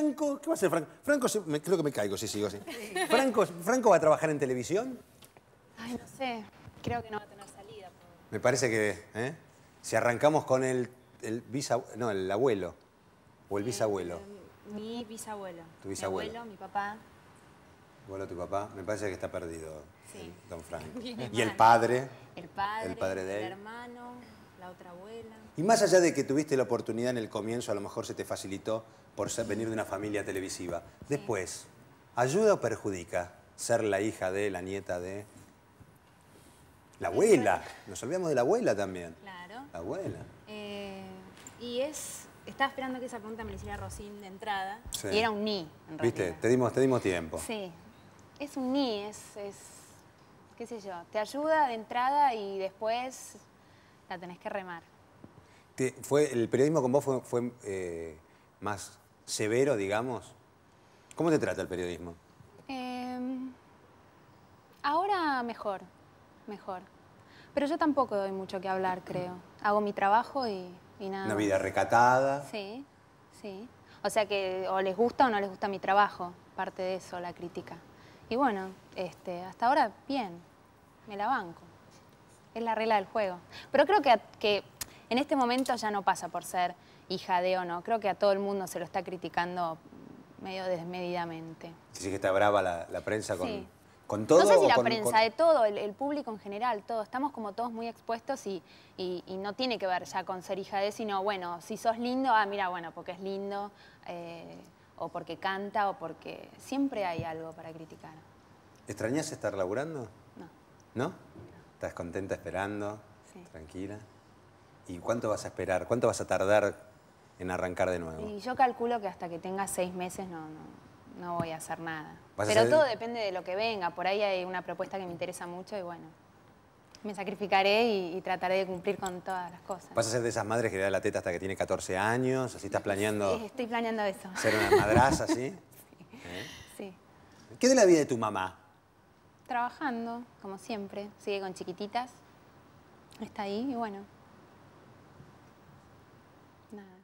Franco, ¿qué va a hacer Franco? creo que me caigo si sigo así. Franco, va a trabajar en televisión? Ay, no sé. Creo que no va a tener salida. Me parece que, ¿eh? Si arrancamos con el, no, el abuelo. O el eh, bisabuelo. mi bisabuelo. Tu bisabuelo. Mi abuelo, mi papá. Bueno, tu papá, me parece que está perdido, sí. don Franco. y el padre. El padre, el padre de él. El hermano, otra abuela. Y más allá de que tuviste la oportunidad en el comienzo, a lo mejor se te facilitó por venir de una familia televisiva. Después, ¿ayuda o perjudica ser la hija de, la nieta de? La abuela, nos olvidamos de la abuela también. Claro. La abuela. Eh, y es, estaba esperando que esa pregunta me la hiciera Rocín de entrada. Y era un ni, en realidad. ¿Viste? Te dimos, tiempo. Sí. Es un ni, es, qué sé yo, te ayuda de entrada y después la tenés que remar. fue, ¿El periodismo con vos fue, eh, más severo, digamos? ¿Cómo te trata el periodismo? Em, ahora mejor, mejor. Pero yo tampoco doy mucho que hablar, creo. Hago mi trabajo y, nada. Una vida recatada. Sí, sí. O sea que o les gusta o no les gusta mi trabajo, parte de eso, la crítica. Y bueno, este, hasta ahora bien, me la banco. Es la regla del juego. Pero creo que, que en este momento ya no pasa por ser hija de o no. Creo que a todo el mundo se lo está criticando medio desmedidamente. Sí, que está brava la, prensa con, con, todo. No sé si la prensa, de todo, el, público en general, todo. Estamos como todos muy expuestos y, no tiene que ver ya con ser hija de, sino, bueno, si sos lindo, ah, mira, bueno, porque es lindo, eh, o porque canta, o porque... Siempre hay algo para criticar. ¿Extrañas estar laburando? No. ¿No? ¿Estás contenta esperando? ¿Tranquila? ¿Y cuánto vas a esperar? ¿Cuánto vas a tardar en arrancar de nuevo? Y yo calculo que hasta que tenga seis meses no, no, voy a hacer nada. Pero todo depende de lo que venga. Por ahí hay una propuesta que me interesa mucho y bueno, me sacrificaré y, trataré de cumplir con todas las cosas. ¿Vas a ser de esas madres que le da la teta hasta que tiene 14 años? ¿Así estás planeando? Sí, estoy planeando eso. ¿Ser una madraza, sí? ¿Eh? sí. ¿Qué de la vida de tu mamá? trabajando, como siempre, sigue con chiquititas, está ahí y bueno, nada.